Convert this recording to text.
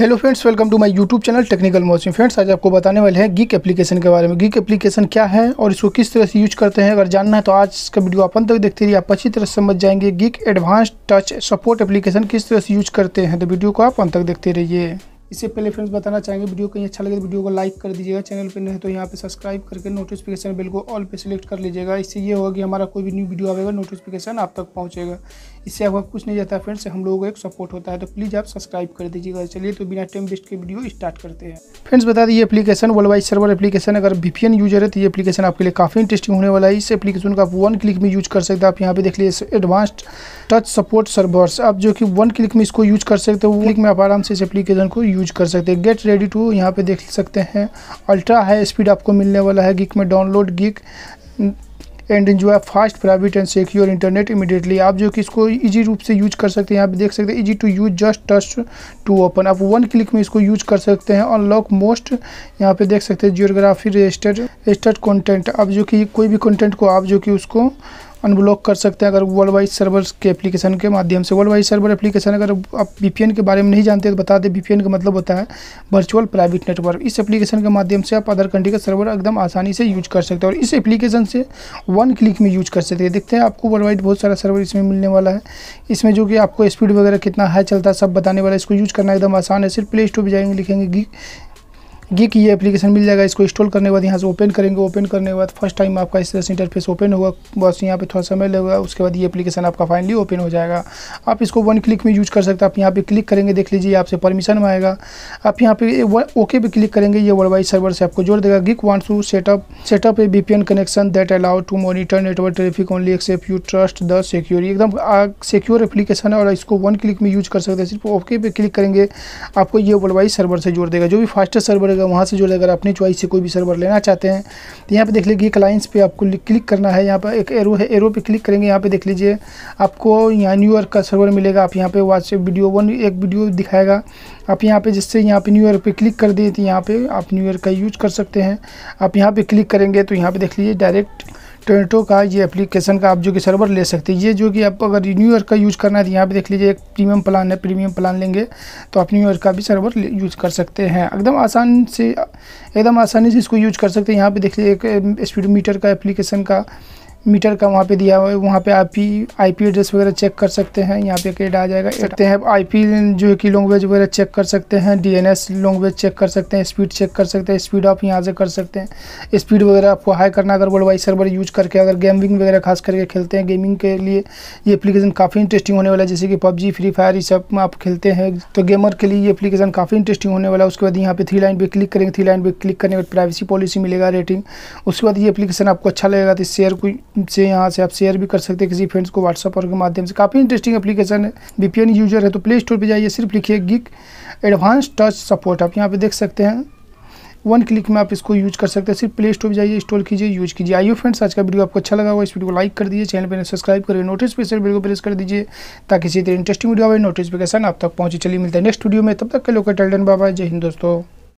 hello friends welcome to my YouTube channel technical मॉसिंग friends आज आपको बताने वाले हैं गीक एप्लीकेशन के बारे में गीक एप्लीकेशन क्या है और इसको किस तरह से यूज करते हैं अगर जानना है तो आज का वीडियो अपन तक देखते रहिए आप अच्छी तरह समझ जाएंगे Geek advance touch support application किस तरह से यूज करते हैं तो वीडियो को आप अंत तक देखते रहिए इससे पहले फ्रेंड्स बताना चाहेंगे वीडियो कहीं अच्छा लगे तो वीडियो को लाइक कर दीजिएगा चैनल पर नहीं तो यहाँ पे सब्सक्राइब करके नोटिफिकेशन बिल को ऑल पे सिलेक्ट कर लीजिएगा इससे ये होगा कि हमारा कोई भी न्यू वीडियो आएगा नोटिफिकेशन आप तक पहुँचेगा इससे आपका कुछ नहीं जाता फ्रेंड्स हम लोगों को एक सपोर्ट होता है तो प्लीज़ आप सब्सक्राइब कर दीजिएगा चलिए तो बिना टाइम वेस्ट के वीडियो स्टार्ट करते हैं फ्रेंड्स बता दी ये application world wide server application अगर वीपीएन यूजर है तो ये एप्लीकेशन आपके लिए काफ़ी इंटरेस्टिंग होने वाला है इस एप्लीकेशन का आप वन क्लिक में यूज कर सकते हैं आप यहाँ पे देख लीजिए एडवांस्ड टच सपोर्ट सर्वर्स आप जो कि वन क्लिक में इसको यूज कर सकते हो क्लिक में आप आराम से इस एप्लीकेशन को यूज कर सकते हैं गेट रेडी टू यहाँ पे देख सकते हैं अल्ट्रा हाई स्पीड आपको मिलने वाला है गिक में डाउनलोड गिक एंड है fast private and secure internet immediately आप जो कि इसको इजी रूप से यूज कर सकते हैं यहाँ पे देख सकते हैं easy to use just touch to open आप वन क्लिक में इसको यूज कर सकते हैं अनलॉक मोस्ट यहाँ पे देख सकते हैं जियोग्राफी रजिस्टर्ड रजिस्टर्ड कंटेंट आप जो कि कोई भी कंटेंट को आप जो कि उसको अनब्लॉक कर सकते हैं अगर वर्ल्ड वाइड सर्वर के एप्लीकेशन के माध्यम से वर्ल्ड वाइड सर्वर एप्लीकेशन अगर आप वी के बारे में नहीं जानते तो बता दें वी का मतलब होता है वर्चुअल प्राइवेट नेटवर्क इस एप्लीकेशन के माध्यम से आप अदर कंट्री का सर्वर एकदम आसानी से यूज कर सकते हैं और इस एप्लीकेशन से वन क्लिक में यूज कर सकते हैं देखते हैं आपको वर्ल्ड वाइड बहुत सारा सर्वर इसमें मिलने वाला है इसमें जो कि आपको स्पीड वगैरह कितना हाई चलता है सब बताने वाला है इसको यूज करना एकदम आसान है सिर्फ प्ले स्टोर पर जाएंगे लिखेंगे गिक ये एप्लीकेशन मिल जाएगा इसको इंस्टॉल करने के बाद यहाँ से ओपन करेंगे ओपन करने के बाद फर्स्ट टाइम आपका इस तरह से इंटरफेस ओपन होगा बस यहाँ पे थोड़ा समय लगेगा उसके बाद ये एप्लीकेशन आपका फाइनली ओपन हो जाएगा आप इसको वन क्लिक में यूज कर सकते हैं आप यहाँ पे क्लिक करेंगे देख लीजिए आपसे परमिशन आएगा आप यहाँ पे ओके पे क्लिक करेंगे ये वर्ल्ड वाइड सर्वर से आपको जोड़ देगा Geek one two setup setup an connection that allow to monitor network traffic only except you trust the secure एकदम सिक्योर एप्लीकेशन है और इसको वन क्लिक में यूज कर सकते हैं सिर्फ ओके पे क्लिक करेंगे आपको ये वर्ल्ड वाइड सर्वर से जोड़ देगा जो भी फास्टेस्ट सर्वर रहेगा वहाँ से जो लेकर अपनी चॉइस से कोई भी सर्वर लेना चाहते हैं तो यहाँ पर देख लीजिए क्लाइंट्स पर आपको क्लिक करना है यहाँ पर एक एरो है एरो पर क्लिक करेंगे यहाँ पे देख लीजिए आपको यहाँ न्यूयॉर्क का सर्वर मिलेगा आप यहाँ पे व्हाट्सएप वीडियो वन एक वीडियो दिखाएगा आप यहाँ पे जिससे यहाँ पे न्यूयॉर्क पे क्लिक कर दिए तो यहाँ पे आप न्यूयॉर्क का यूज कर सकते हैं आप यहाँ पे क्लिक करेंगे तो यहाँ पे देख लीजिए डायरेक्ट टोरेंटो का ये एप्लीकेशन का आप जो कि सर्वर ले सकते हैं ये जो कि आप अगर न्यू का यूज़ करना है तो यहाँ पे देख लीजिए एक प्रीमियम प्लान है प्रीमियम प्लान लेंगे तो आप न्यू का भी सर्वर यूज़ कर सकते हैं एकदम आसान से एकदम आसानी से इसको यूज कर सकते हैं यहाँ पर देख लीजिए एक स्पीड मीटर का एप्लीकेशन का मीटर का वहाँ पे दिया हुआ है वहाँ पे आप ही आई पी एड्रेस वगैरह चेक कर सकते हैं यहाँ पे रेट आ जाएगा देखते हैं आई पी जो है कि लैंग्वेज वगैरह चेक कर सकते हैं D N S language check कर सकते हैं स्पीड चेक कर सकते हैं स्पीड ऑफ़ यहाँ से कर सकते हैं स्पीड वगैरह आपको हाई करना अगर वर्ल्ड वाइड सर्वर यूज करके अगर गेमिंग वगैरह खास करके खेलते हैं गेमिंग के लिए ये अपलीकेशन काफ़ी इंटरेस्टिंग होने वाला है जैसे कि पबजी फ्री फायर ये सब आप खेलते हैं तो गेमर के लिए ये अपलीकेशन काफ़ी इंटरेस्टिंग होने वाला है उसके बाद यहाँ पे थ्री लाइन पर क्लिक करेंगे थ्री लाइन पर क्लिक करने के बाद प्राइवेसी पॉलिसी मिलेगा रेटिंग उसके बाद ये अपलीकेशन आपको अच्छा लगेगा तो शेयर कोई से यहाँ से आप शेयर भी कर सकते हैं किसी फ्रेंड्स को व्हाट्सअप और के माध्यम से काफ़ी इंटरेस्टिंग एप्लीकेशन है वी यूजर है तो प्ले स्टोर पर जाइए सिर्फ लिखिए गिक एडवांस टच सपोर्ट आप यहाँ पर देख सकते हैं वन क्लिक में आप इसको यूज कर सकते हैं सिर्फ प्ले स्टोर जाइए इंस्टॉल कीजिए यूज कीजिए आइए फ्रेंड्स आज का वीडियो आपको अच्छा लगा होगा इस वीडियो को लाइक कर दीजिए चैनल पर सब्सक्राइब करिए नोटिस पे सर वीडियो प्रेस कर दीजिए ताकि इसी तरह इंटरेस्टिंग वीडियो आए नोटिफिकेशन आप तक पहुंचे चलिए मिलता है नेक्स्ट वीडियो में तब तक के लोग टल्डन बाबा जय हिंद दोस्तों